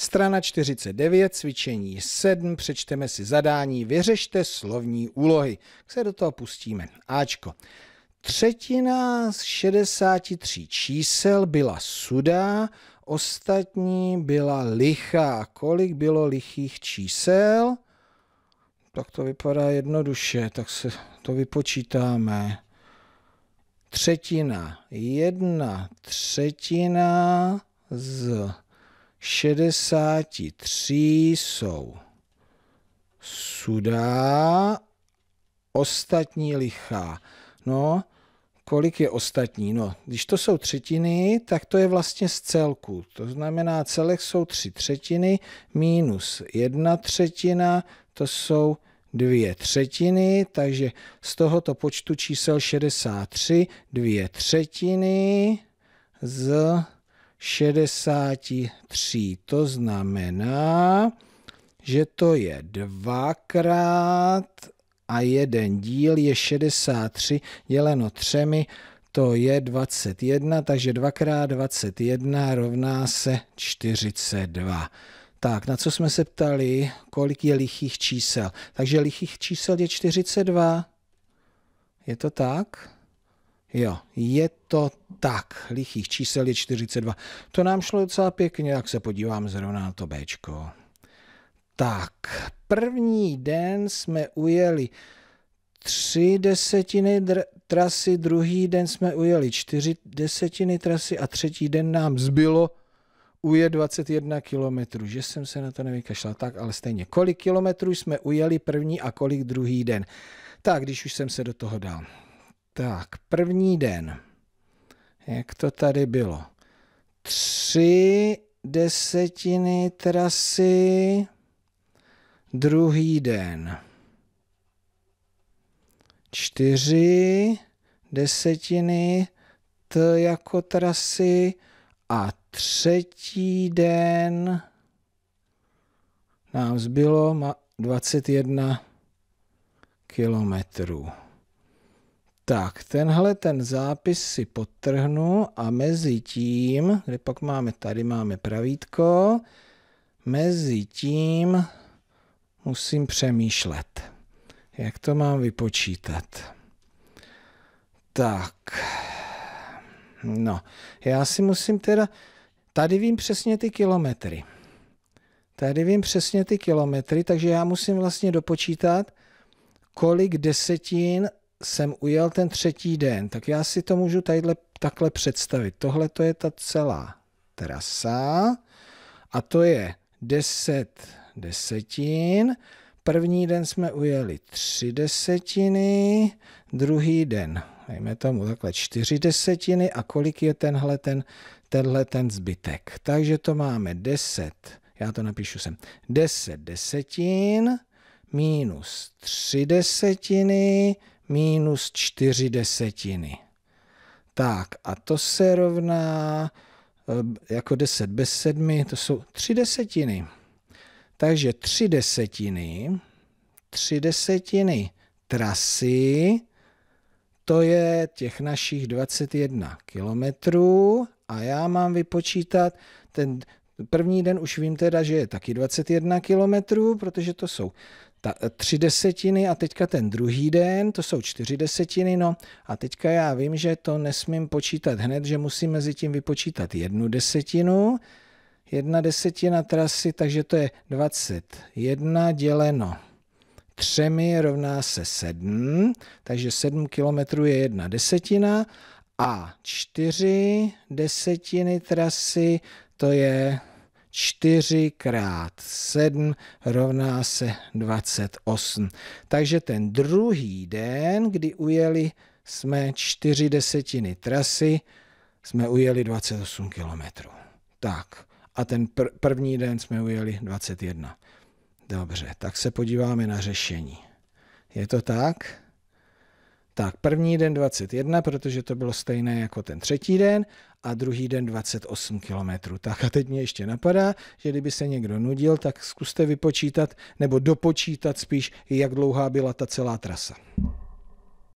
Strana 49, cvičení 7, přečteme si zadání, vyřešte slovní úlohy. K se do toho pustíme. Ačko. Třetina z 63 čísel byla sudá, ostatní byla lichá. Kolik bylo lichých čísel? Tak to vypadá jednoduše, tak se to vypočítáme. Třetina, jedna třetina z 63 jsou sudá, ostatní lichá. No, kolik je ostatní? No, když to jsou třetiny, tak to je vlastně z celku. To znamená, celek jsou tři třetiny, minus jedna třetina, to jsou dvě třetiny, takže z tohoto počtu čísel 63 dvě třetiny z 63. To znamená, že to je dvakrát a jeden díl je 63 děleno třemi, to je 21, takže 2 x 21 rovná se 42. Tak, na co jsme se ptali, kolik je lichých čísel? Takže lichých čísel je 42. Je to tak? Jo, je to tak. Lichých čísel je 42. To nám šlo docela pěkně, jak se podívám zrovna na to B. Tak, první den jsme ujeli tři desetiny dr- trasy, druhý den jsme ujeli čtyři desetiny trasy a třetí den nám zbylo uje 21 kilometrů. Že jsem se na to nevykašlal, tak ale stejně. Kolik kilometrů jsme ujeli první a kolik druhý den? Tak, když už jsem se do toho dal. Tak, první den. Jak to tady bylo? Tři desetiny trasy, druhý den. Čtyři desetiny T jako trasy a třetí den nám zbylo 21 kilometrů. Tak, tenhle ten zápis si potrhnu a mezi tím, kde pak máme, tady máme pravítko, mezi tím musím přemýšlet, jak to mám vypočítat. Tak, no, já si musím teda, tady vím přesně ty kilometry. Tady vím přesně ty kilometry, takže já musím vlastně dopočítat, kolik desetin jsem ujel ten třetí den, tak já si to můžu tadyhle, takhle představit. Tohle to je ta celá trasa a to je 10 desetin. První den jsme ujeli 3 desetiny, druhý den, dejme tomu takhle 4 desetiny a kolik je tenhle ten, tenhle ten zbytek. Takže to máme 10, já to napíšu sem, 10 desetin minus 3 desetiny minus 4 desetiny. Tak a to se rovná eh, jako 10 bez 7, to jsou 3 desetiny. Takže 3 desetiny, 3 desetiny trasy, to je těch našich 21 kilometrů a já mám vypočítat ten první den už vím teda, že je taky 21 kilometrů, protože to jsou ta, e, tři desetiny a teďka ten druhý den, to jsou čtyři desetiny, no a teďka já vím, že to nesmím počítat hned, že musím mezi tím vypočítat jednu desetinu, jedna desetina trasy, takže to je 21 děleno třemi rovná se 7, takže 7 kilometrů je jedna desetina a 4 desetiny trasy, to je 4 x 7 rovná se 28. Takže ten druhý den, kdy ujeli jsme 4 desetiny trasy, jsme ujeli 28 km. Tak. A ten pr- první den jsme ujeli 21. Dobře, tak se podíváme na řešení. Je to tak? Tak první den 21, protože to bylo stejné jako ten třetí den a druhý den 28 km. Tak a teď mě ještě napadá, že kdyby se někdo nudil, tak zkuste vypočítat nebo dopočítat spíš, jak dlouhá byla ta celá trasa.